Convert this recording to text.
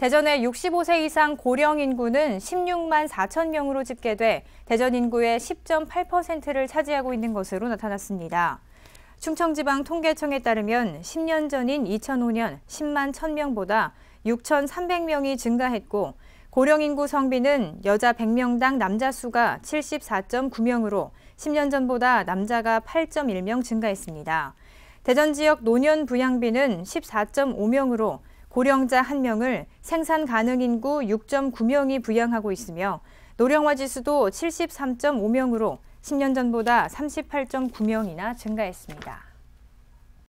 대전의 65세 이상 고령 인구는 16만 4천 명으로 집계돼 대전 인구의 10.8%를 차지하고 있는 것으로 나타났습니다. 충청지방 통계청에 따르면 10년 전인 2005년 10만 1 0명보다 6,300명이 증가했고 고령 인구 성비는 여자 100명당 남자 수가 74.9명으로 10년 전보다 남자가 8.1명 증가했습니다. 대전 지역 노년 부양비는 14.5명으로 고령자 1명을 생산 가능 인구 6.9명이 부양하고 있으며 노령화 지수도 73.5명으로 10년 전보다 38.9명이나 증가했습니다.